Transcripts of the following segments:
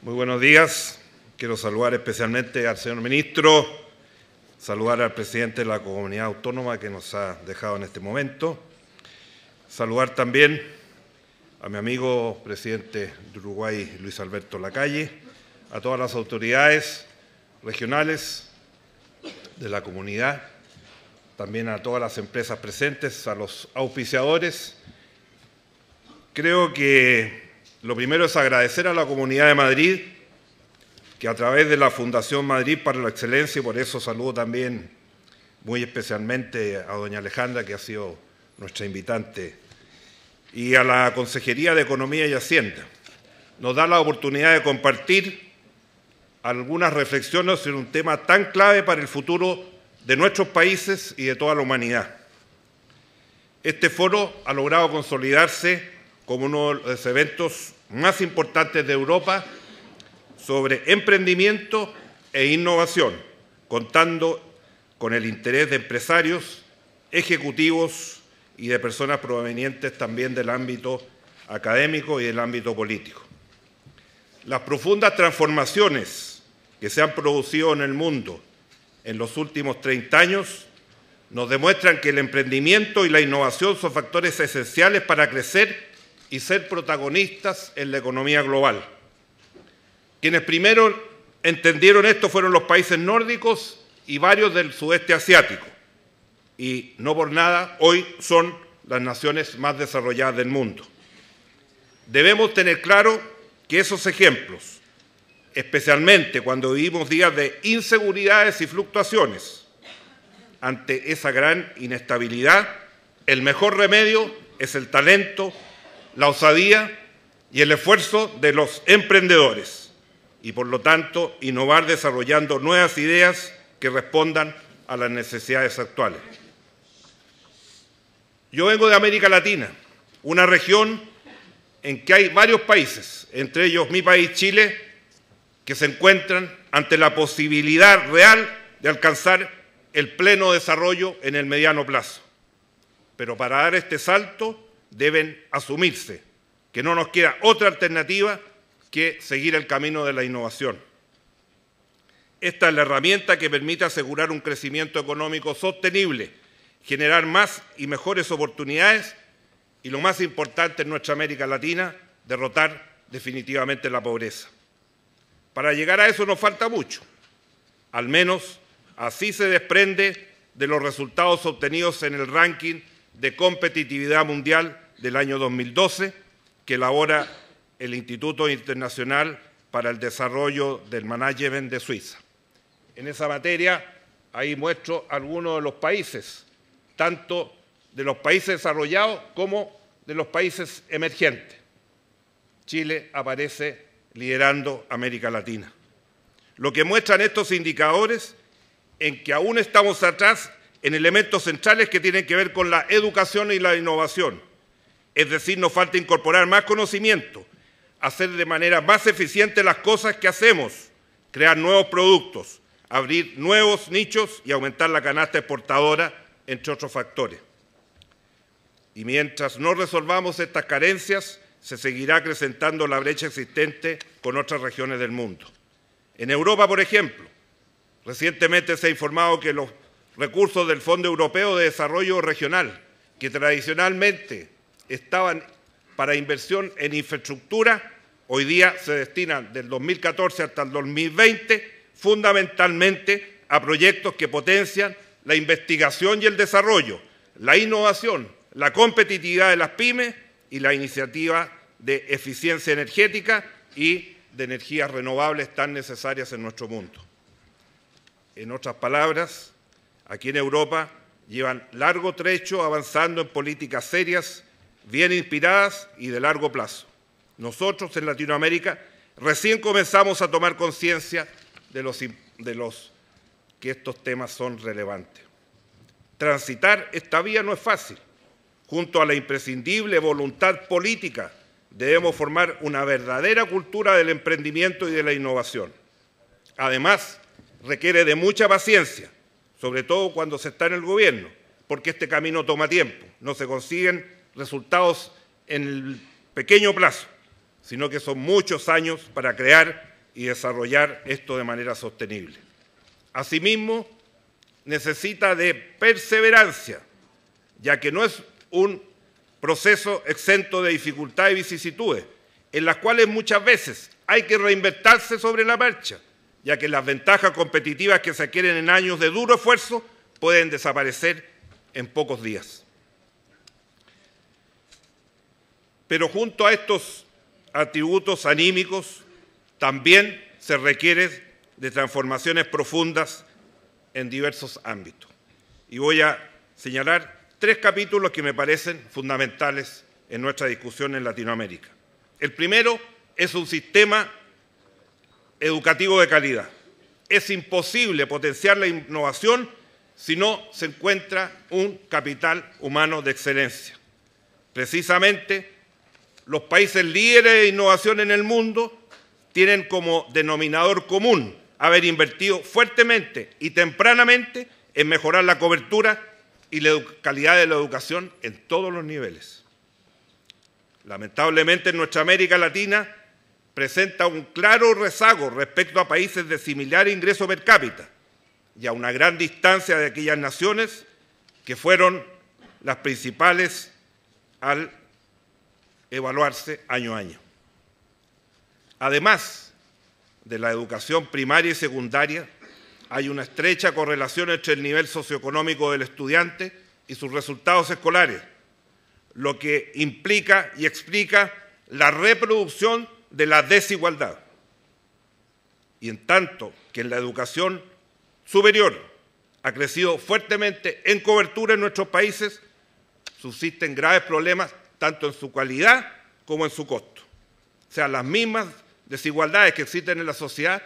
Muy buenos días. Quiero saludar especialmente al señor ministro, saludar al presidente de la comunidad autónoma que nos ha dejado en este momento, saludar también a mi amigo presidente de Uruguay, Luis Alberto Lacalle, a todas las autoridades regionales de la comunidad, también a todas las empresas presentes, a los auspiciadores. Creo que lo primero es agradecer a la Comunidad de Madrid, que a través de la Fundación Madrid para la Excelencia, y por eso saludo también muy especialmente a doña Alejandra, que ha sido nuestra invitante, y a la Consejería de Economía y Hacienda, nos da la oportunidad de compartir algunas reflexiones sobre un tema tan clave para el futuro de nuestros países y de toda la humanidad. Este foro ha logrado consolidarse como uno de los eventos más importantes de Europa sobre emprendimiento e innovación, contando con el interés de empresarios, ejecutivos y de personas provenientes también del ámbito académico y del ámbito político. Las profundas transformaciones que se han producido en el mundo en los últimos 30 años nos demuestran que el emprendimiento y la innovación son factores esenciales para crecer y ser protagonistas en la economía global. Quienes primero entendieron esto fueron los países nórdicos y varios del sudeste asiático. Y no por nada, hoy son las naciones más desarrolladas del mundo. Debemos tener claro que esos ejemplos, especialmente cuando vivimos días de inseguridades y fluctuaciones, ante esa gran inestabilidad, el mejor remedio es el talento, la osadía y el esfuerzo de los emprendedores y por lo tanto innovar desarrollando nuevas ideas que respondan a las necesidades actuales. Yo vengo de América Latina, una región en que hay varios países, entre ellos mi país Chile, que se encuentran ante la posibilidad real de alcanzar el pleno desarrollo en el mediano plazo. Pero para dar este salto deben asumirse, que no nos queda otra alternativa que seguir el camino de la innovación. Esta es la herramienta que permite asegurar un crecimiento económico sostenible, generar más y mejores oportunidades y, lo más importante en nuestra América Latina, derrotar definitivamente la pobreza. Para llegar a eso nos falta mucho, al menos así se desprende de los resultados obtenidos en el ranking de Competitividad Mundial del año 2012 que elabora el Instituto Internacional para el Desarrollo del Management de Suiza. En esa materia, ahí muestro algunos de los países, tanto de los países desarrollados como de los países emergentes. Chile aparece liderando América Latina. Lo que muestran estos indicadores en que aún estamos atrás en elementos centrales que tienen que ver con la educación y la innovación. Es decir, nos falta incorporar más conocimiento, hacer de manera más eficiente las cosas que hacemos, crear nuevos productos, abrir nuevos nichos y aumentar la canasta exportadora, entre otros factores. Y mientras no resolvamos estas carencias, se seguirá acrecentando la brecha existente con otras regiones del mundo. En Europa, por ejemplo, recientemente se ha informado que los recursos del Fondo Europeo de Desarrollo Regional, que tradicionalmente estaban para inversión en infraestructura, hoy día se destinan del 2014 hasta el 2020 fundamentalmente a proyectos que potencian la investigación y el desarrollo, la innovación, la competitividad de las pymes y la iniciativa de eficiencia energética y de energías renovables tan necesarias en nuestro mundo. En otras palabras, Aquí en Europa llevan largo trecho avanzando en políticas serias, bien inspiradas y de largo plazo. Nosotros en Latinoamérica recién comenzamos a tomar conciencia de los, que estos temas son relevantes. Transitar esta vía no es fácil. Junto a la imprescindible voluntad política debemos formar una verdadera cultura del emprendimiento y de la innovación. Además, requiere de mucha paciencia, sobre todo cuando se está en el gobierno, porque este camino toma tiempo, no se consiguen resultados en el pequeño plazo, sino que son muchos años para crear y desarrollar esto de manera sostenible. Asimismo, necesita de perseverancia, ya que no es un proceso exento de dificultades y vicisitudes, en las cuales muchas veces hay que reinventarse sobre la marcha, ya que las ventajas competitivas que se adquieren en años de duro esfuerzo pueden desaparecer en pocos días. Pero junto a estos atributos anímicos, también se requiere de transformaciones profundas en diversos ámbitos. Y voy a señalar tres capítulos que me parecen fundamentales en nuestra discusión en Latinoamérica. El primero es un sistema educativo de calidad. Es imposible potenciar la innovación si no se encuentra un capital humano de excelencia. Precisamente, los países líderes de innovación en el mundo tienen como denominador común haber invertido fuertemente y tempranamente en mejorar la cobertura y la calidad de la educación en todos los niveles. Lamentablemente en nuestra América Latina presenta un claro rezago respecto a países de similar ingreso per cápita y a una gran distancia de aquellas naciones que fueron las principales al evaluarse año a año. Además de la educación primaria y secundaria, hay una estrecha correlación entre el nivel socioeconómico del estudiante y sus resultados escolares, lo que implica y explica la reproducción de la desigualdad. Y en tanto que en la educación superior ha crecido fuertemente en cobertura en nuestros países, subsisten graves problemas tanto en su calidad como en su costo. O sea, las mismas desigualdades que existen en la sociedad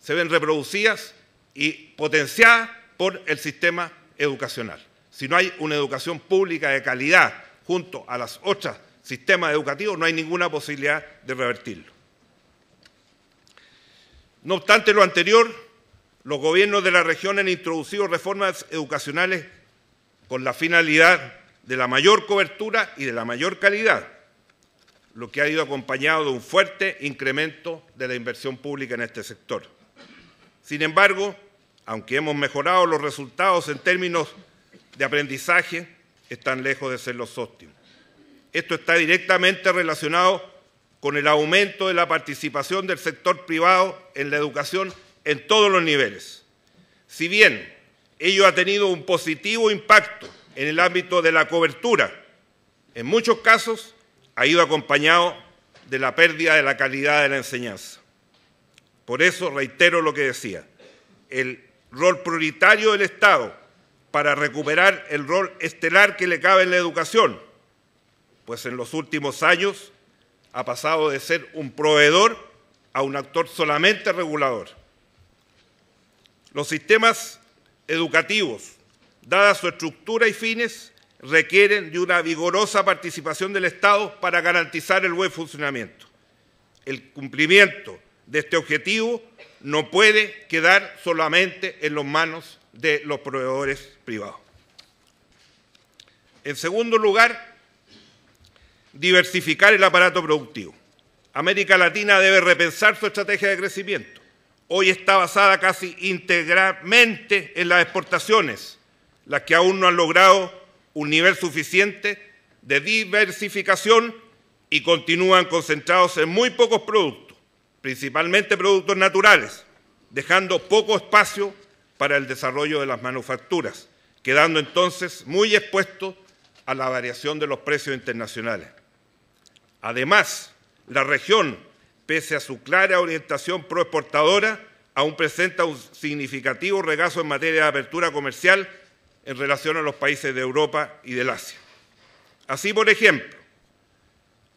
se ven reproducidas y potenciadas por el sistema educacional. Si no hay una educación pública de calidad junto a las otras sistema educativo, no hay ninguna posibilidad de revertirlo. No obstante lo anterior, los gobiernos de la región han introducido reformas educacionales con la finalidad de la mayor cobertura y de la mayor calidad, lo que ha ido acompañado de un fuerte incremento de la inversión pública en este sector. Sin embargo, aunque hemos mejorado los resultados en términos de aprendizaje, están lejos de ser los óptimos. Esto está directamente relacionado con el aumento de la participación del sector privado en la educación en todos los niveles. Si bien ello ha tenido un positivo impacto en el ámbito de la cobertura, en muchos casos ha ido acompañado de la pérdida de la calidad de la enseñanza. Por eso reitero lo que decía, el rol prioritario del Estado para recuperar el rol estelar que le cabe en la educación pues en los últimos años ha pasado de ser un proveedor a un actor solamente regulador. Los sistemas educativos, dada su estructura y fines, requieren de una vigorosa participación del Estado para garantizar el buen funcionamiento. El cumplimiento de este objetivo no puede quedar solamente en las manos de los proveedores privados. En segundo lugar, diversificar el aparato productivo. América Latina debe repensar su estrategia de crecimiento. Hoy está basada casi integralmente en las exportaciones, las que aún no han logrado un nivel suficiente de diversificación y continúan concentrados en muy pocos productos, principalmente productos naturales, dejando poco espacio para el desarrollo de las manufacturas, quedando entonces muy expuesto a la variación de los precios internacionales. Además, la región, pese a su clara orientación proexportadora, aún presenta un significativo regazo en materia de apertura comercial en relación a los países de Europa y del Asia. Así, por ejemplo,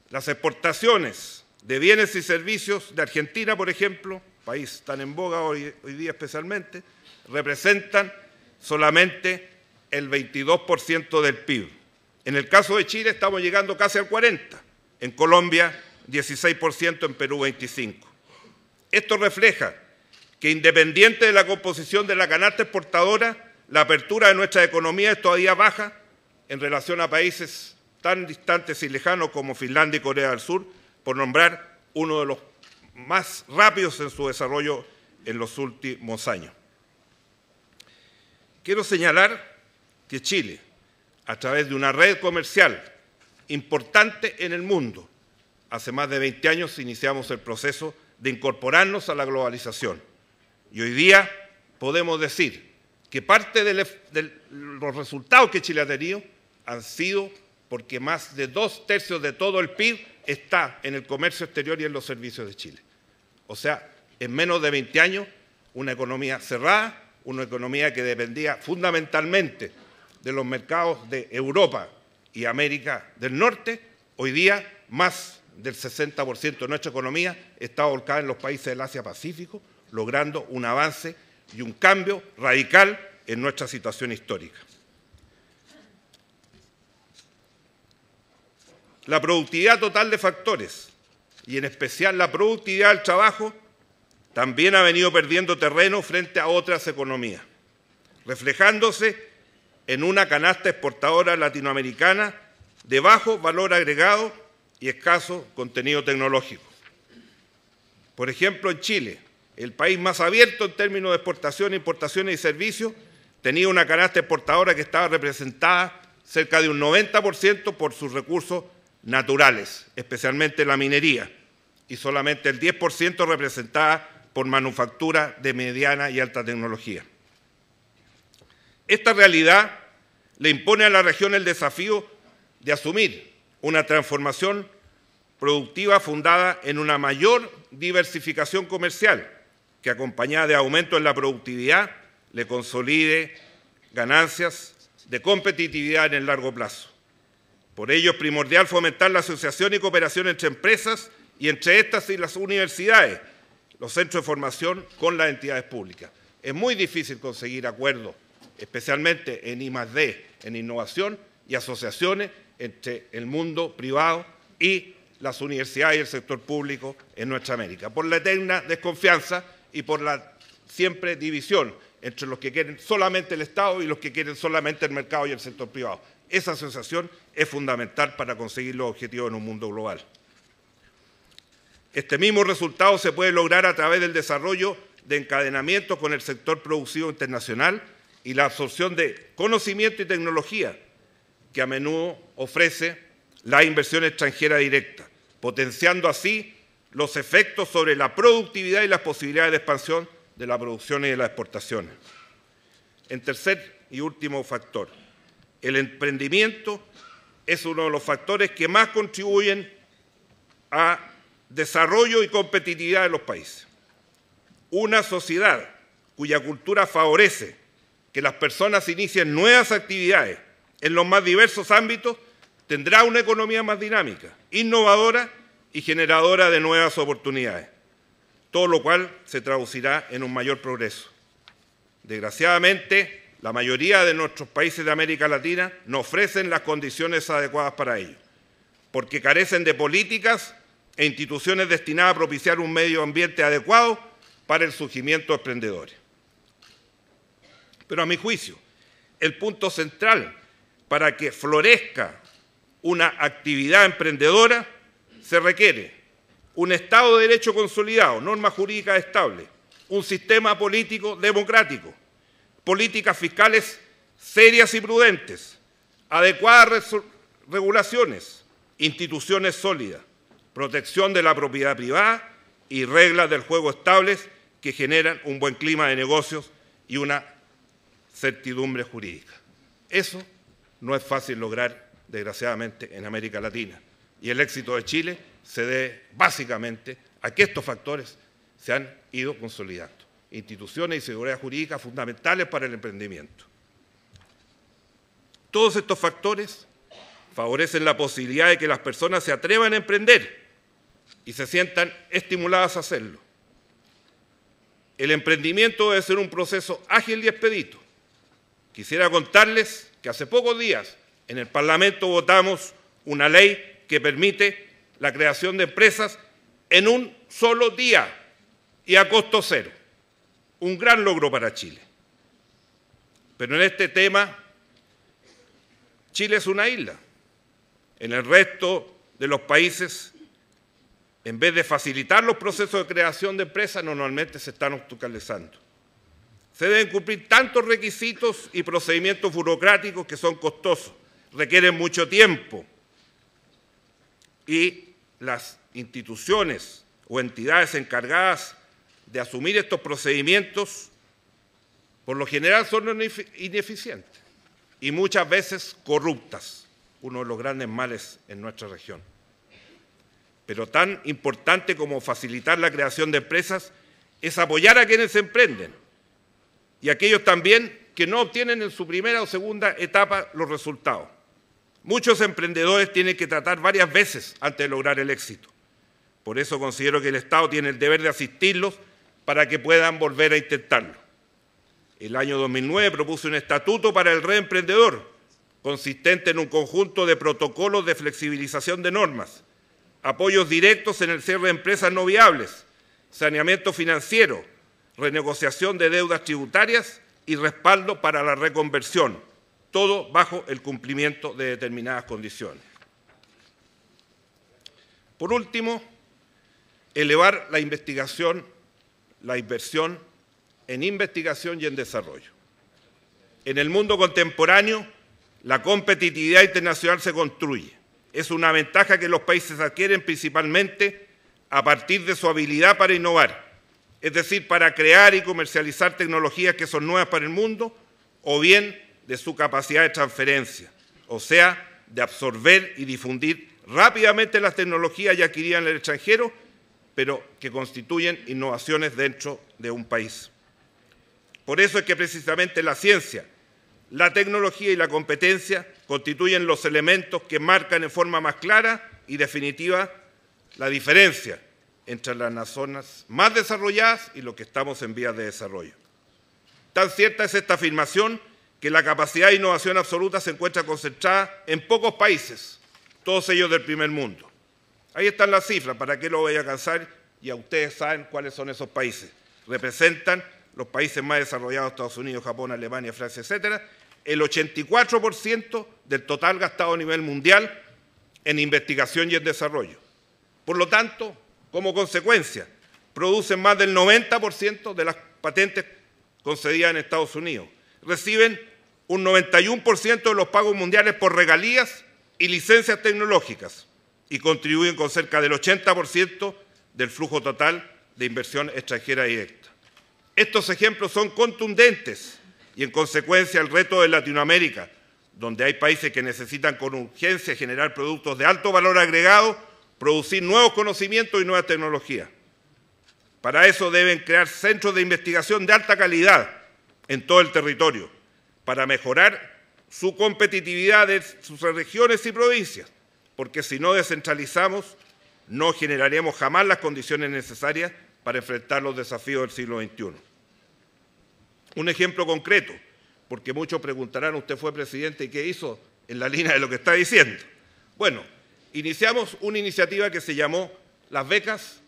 las exportaciones de bienes y servicios de Argentina, por ejemplo, país tan en boga hoy, día especialmente, representan solamente el 22% del PIB. En el caso de Chile estamos llegando casi al 40% en Colombia 16%, en Perú 25%. Esto refleja que independiente de la composición de la canasta exportadora, la apertura de nuestra economía es todavía baja en relación a países tan distantes y lejanos como Finlandia y Corea del Sur, por nombrar uno de los más rápidos en su desarrollo en los últimos años. Quiero señalar que Chile, a través de una red comercial importante en el mundo. Hace más de 20 años iniciamos el proceso de incorporarnos a la globalización. Y hoy día podemos decir que parte de los resultados que Chile ha tenido han sido porque más de dos tercios de todo el PIB está en el comercio exterior y en los servicios de Chile. O sea, en menos de 20 años, una economía cerrada, una economía que dependía fundamentalmente de los mercados de Europa, y América del Norte, hoy día más del 60% de nuestra economía está volcada en los países del Asia-Pacífico, logrando un avance y un cambio radical en nuestra situación histórica. La productividad total de factores y en especial la productividad del trabajo también ha venido perdiendo terreno frente a otras economías, reflejándose en una canasta exportadora latinoamericana de bajo valor agregado y escaso contenido tecnológico. Por ejemplo, en Chile, el país más abierto en términos de exportación, importaciones y servicios, tenía una canasta exportadora que estaba representada cerca de un 90% por sus recursos naturales, especialmente la minería, y solamente el 10% representada por manufactura de mediana y alta tecnología. Esta realidad le impone a la región el desafío de asumir una transformación productiva fundada en una mayor diversificación comercial que acompañada de aumento en la productividad le consolide ganancias de competitividad en el largo plazo. Por ello es primordial fomentar la asociación y cooperación entre empresas y entre estas y las universidades, los centros de formación con las entidades públicas. Es muy difícil conseguir acuerdos especialmente en I+D, en innovación y asociaciones entre el mundo privado y las universidades y el sector público en nuestra América, por la eterna desconfianza y por la siempre división entre los que quieren solamente el Estado y los que quieren solamente el mercado y el sector privado. Esa asociación es fundamental para conseguir los objetivos en un mundo global. Este mismo resultado se puede lograr a través del desarrollo de encadenamientos con el sector productivo internacional y la absorción de conocimiento y tecnología que a menudo ofrece la inversión extranjera directa, potenciando así los efectos sobre la productividad y las posibilidades de expansión de la producción y de las exportaciones. En tercer y último factor, el emprendimiento es uno de los factores que más contribuyen a desarrollo y competitividad de los países. Una sociedad cuya cultura favorece que las personas inicien nuevas actividades en los más diversos ámbitos, tendrá una economía más dinámica, innovadora y generadora de nuevas oportunidades, todo lo cual se traducirá en un mayor progreso. Desgraciadamente, la mayoría de nuestros países de América Latina no ofrecen las condiciones adecuadas para ello, porque carecen de políticas e instituciones destinadas a propiciar un medio ambiente adecuado para el surgimiento de emprendedores. Pero a mi juicio, el punto central para que florezca una actividad emprendedora se requiere un Estado de Derecho consolidado, normas jurídicas estables, un sistema político democrático, políticas fiscales serias y prudentes, adecuadas regulaciones, instituciones sólidas, protección de la propiedad privada y reglas del juego estables que generan un buen clima de negocios y una certidumbre jurídica. Eso no es fácil lograr, desgraciadamente, en América Latina. Y el éxito de Chile se debe básicamente a que estos factores se han ido consolidando. Instituciones y seguridad jurídica fundamentales para el emprendimiento. Todos estos factores favorecen la posibilidad de que las personas se atrevan a emprender y se sientan estimuladas a hacerlo. El emprendimiento debe ser un proceso ágil y expedito, Quisiera contarles que hace pocos días en el Parlamento votamos una ley que permite la creación de empresas en un solo día y a costo cero. Un gran logro para Chile. Pero en este tema, Chile es una isla. En el resto de los países, en vez de facilitar los procesos de creación de empresas, normalmente se están obstaculizando se deben cumplir tantos requisitos y procedimientos burocráticos que son costosos, requieren mucho tiempo y las instituciones o entidades encargadas de asumir estos procedimientos por lo general son ineficientes y muchas veces corruptas, uno de los grandes males en nuestra región. Pero tan importante como facilitar la creación de empresas es apoyar a quienes se emprenden y aquellos también que no obtienen en su primera o segunda etapa los resultados. Muchos emprendedores tienen que tratar varias veces antes de lograr el éxito. Por eso considero que el Estado tiene el deber de asistirlos para que puedan volver a intentarlo. El año 2009 propuse un estatuto para el reemprendedor, consistente en un conjunto de protocolos de flexibilización de normas, apoyos directos en el cierre de empresas no viables, saneamiento financiero, renegociación de deudas tributarias y respaldo para la reconversión, todo bajo el cumplimiento de determinadas condiciones. Por último, elevar la investigación, la inversión en investigación y en desarrollo. En el mundo contemporáneo, la competitividad internacional se construye. Es una ventaja que los países adquieren principalmente a partir de su habilidad para innovar es decir, para crear y comercializar tecnologías que son nuevas para el mundo, o bien de su capacidad de transferencia, o sea, de absorber y difundir rápidamente las tecnologías ya adquiridas en el extranjero, pero que constituyen innovaciones dentro de un país. Por eso es que precisamente la ciencia, la tecnología y la competencia constituyen los elementos que marcan en forma más clara y definitiva la diferencia entre las zonas más desarrolladas y los que estamos en vías de desarrollo. Tan cierta es esta afirmación que la capacidad de innovación absoluta se encuentra concentrada en pocos países, todos ellos del primer mundo. Ahí están las cifras, para qué lo voy a alcanzar y a ustedes saben cuáles son esos países. Representan los países más desarrollados, Estados Unidos, Japón, Alemania, Francia, etcétera, el 84% del total gastado a nivel mundial en investigación y en desarrollo. Por lo tanto, como consecuencia, producen más del 90% de las patentes concedidas en Estados Unidos. Reciben un 91% de los pagos mundiales por regalías y licencias tecnológicas y contribuyen con cerca del 80% del flujo total de inversión extranjera directa. Estos ejemplos son contundentes y en consecuencia el reto de Latinoamérica, donde hay países que necesitan con urgencia generar productos de alto valor agregado producir nuevos conocimientos y nuevas tecnologías. Para eso deben crear centros de investigación de alta calidad en todo el territorio, para mejorar su competitividad de sus regiones y provincias, porque si no descentralizamos, no generaremos jamás las condiciones necesarias para enfrentar los desafíos del siglo XXI. Un ejemplo concreto, porque muchos preguntarán, usted fue presidente y qué hizo en la línea de lo que está diciendo. Bueno, iniciamos una iniciativa que se llamó las becas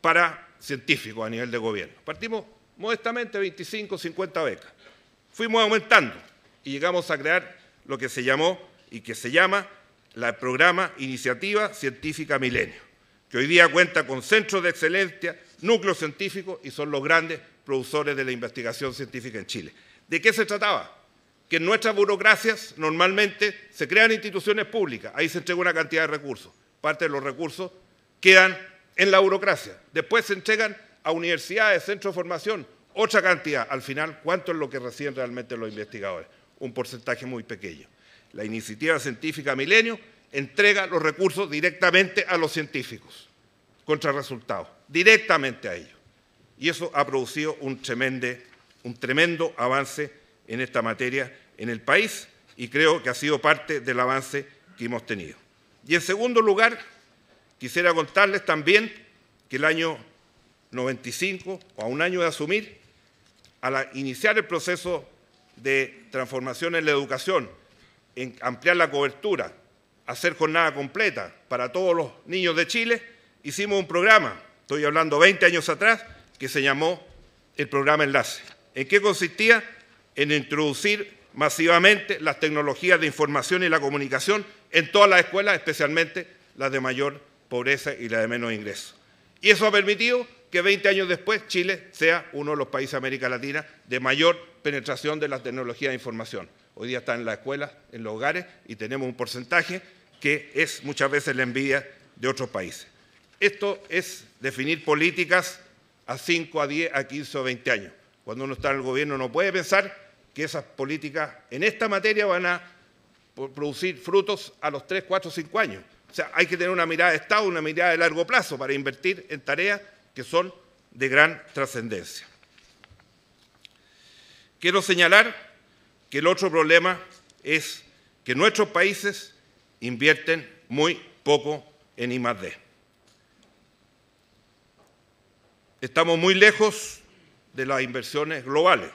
para científicos a nivel de gobierno. Partimos modestamente 25, 50 becas. Fuimos aumentando y llegamos a crear lo que se llamó y que se llama el programa Iniciativa Científica Milenio, que hoy día cuenta con centros de excelencia, núcleos científicos y son los grandes productores de la investigación científica en Chile. ¿De qué se trataba? que en nuestras burocracias normalmente se crean instituciones públicas, ahí se entrega una cantidad de recursos, parte de los recursos quedan en la burocracia, después se entregan a universidades, centros de formación, otra cantidad, al final, ¿cuánto es lo que reciben realmente los investigadores? Un porcentaje muy pequeño. La iniciativa científica Milenio entrega los recursos directamente a los científicos, contra resultados, directamente a ellos. Y eso ha producido un un tremendo avance en esta materia en el país y creo que ha sido parte del avance que hemos tenido. Y en segundo lugar, quisiera contarles también que el año 95, o a un año de asumir, al iniciar el proceso de transformación en la educación, en ampliar la cobertura, hacer jornada completa para todos los niños de Chile, hicimos un programa, estoy hablando 20 años atrás, que se llamó el programa Enlace. ¿En qué consistía? en introducir masivamente las tecnologías de información y la comunicación en todas las escuelas, especialmente las de mayor pobreza y las de menos ingresos. Y eso ha permitido que 20 años después Chile sea uno de los países de América Latina de mayor penetración de las tecnologías de información. Hoy día están en las escuelas, en los hogares y tenemos un porcentaje que es muchas veces la envidia de otros países. Esto es definir políticas a 5, a 10, a 15 o 20 años. Cuando uno está en el gobierno no puede pensar que esas políticas en esta materia van a producir frutos a los 3, 4, 5 años. O sea, hay que tener una mirada de Estado, una mirada de largo plazo para invertir en tareas que son de gran trascendencia. Quiero señalar que el otro problema es que nuestros países invierten muy poco en I+.D. Estamos muy lejos de las inversiones globales.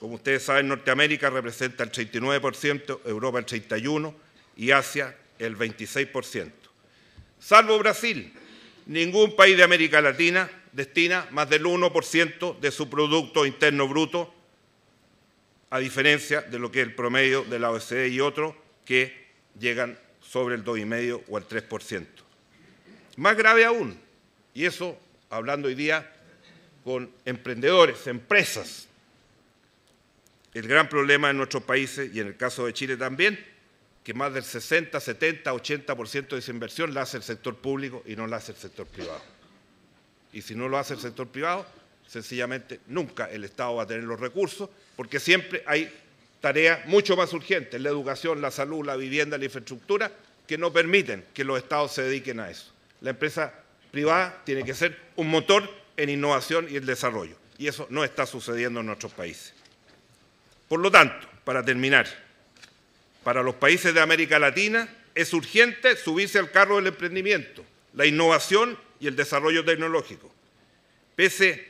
Como ustedes saben, Norteamérica representa el 39%, Europa el 31% y Asia el 26%. Salvo Brasil, ningún país de América Latina destina más del 1% de su Producto Interno Bruto, a diferencia de lo que es el promedio de la OECD y otros, que llegan sobre el 2,5% o el 3%. Más grave aún, y eso hablando hoy día con emprendedores, empresas, el gran problema en nuestros países y en el caso de Chile también, que más del 60, 70, 80% de esa inversión la hace el sector público y no la hace el sector privado. Y si no lo hace el sector privado, sencillamente nunca el Estado va a tener los recursos, porque siempre hay tareas mucho más urgentes, la educación, la salud, la vivienda, la infraestructura, que no permiten que los Estados se dediquen a eso. La empresa privada tiene que ser un motor en innovación y en desarrollo, y eso no está sucediendo en nuestros países. Por lo tanto, para terminar, para los países de América Latina es urgente subirse al carro del emprendimiento, la innovación y el desarrollo tecnológico. Pese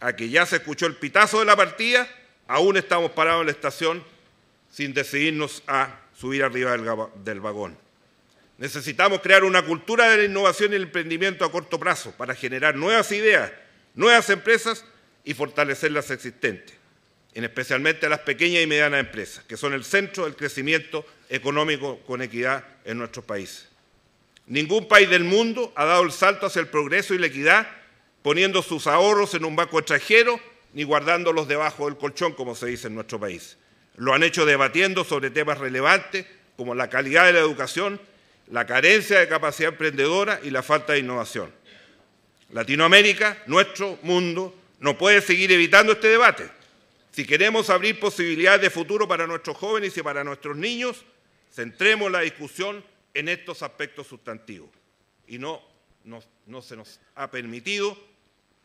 a que ya se escuchó el pitazo de la partida, aún estamos parados en la estación sin decidirnos a subir arriba del vagón. Necesitamos crear una cultura de la innovación y el emprendimiento a corto plazo para generar nuevas ideas, nuevas empresas y fortalecer las existentes en especialmente a las pequeñas y medianas empresas, que son el centro del crecimiento económico con equidad en nuestro país. Ningún país del mundo ha dado el salto hacia el progreso y la equidad poniendo sus ahorros en un banco extranjero ni guardándolos debajo del colchón, como se dice en nuestro país. Lo han hecho debatiendo sobre temas relevantes como la calidad de la educación, la carencia de capacidad emprendedora y la falta de innovación. Latinoamérica, nuestro mundo, no puede seguir evitando este debate si queremos abrir posibilidades de futuro para nuestros jóvenes y para nuestros niños, centremos la discusión en estos aspectos sustantivos. Y no, no se nos ha permitido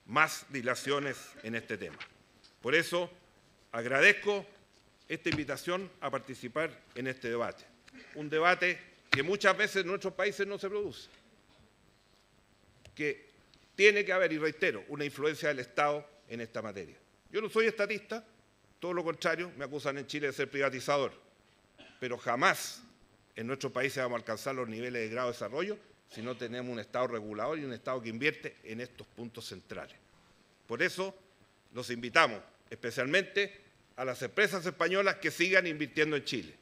más dilaciones en este tema. Por eso, agradezco esta invitación a participar en este debate. Un debate que muchas veces en nuestros países no se produce. Que tiene que haber, y reitero, una influencia del Estado en esta materia. Yo no soy estatista, todo lo contrario, me acusan en Chile de ser privatizador. Pero jamás en nuestro país vamos a alcanzar los niveles de grado de desarrollo si no tenemos un Estado regulador y un Estado que invierte en estos puntos centrales. Por eso los invitamos especialmente a las empresas españolas que sigan invirtiendo en Chile.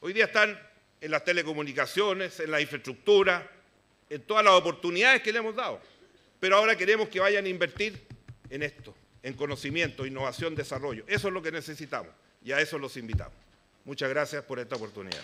Hoy día están en las telecomunicaciones, en la infraestructura, en todas las oportunidades que le hemos dado. Pero ahora queremos que vayan a invertir en esto en conocimiento, innovación, desarrollo. Eso es lo que necesitamos y a eso los invitamos. Muchas gracias por esta oportunidad.